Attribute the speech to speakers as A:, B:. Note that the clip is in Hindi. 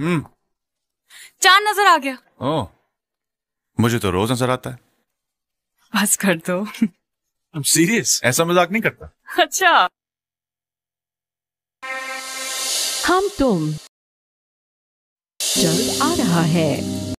A: हम्म
B: चांद नजर आ गया
A: ओ, मुझे तो रोज नजर आता है
C: बस कर दो
A: सीरियस ऐसा मजाक नहीं करता
D: अच्छा
E: हम तुम जल्द आ रहा है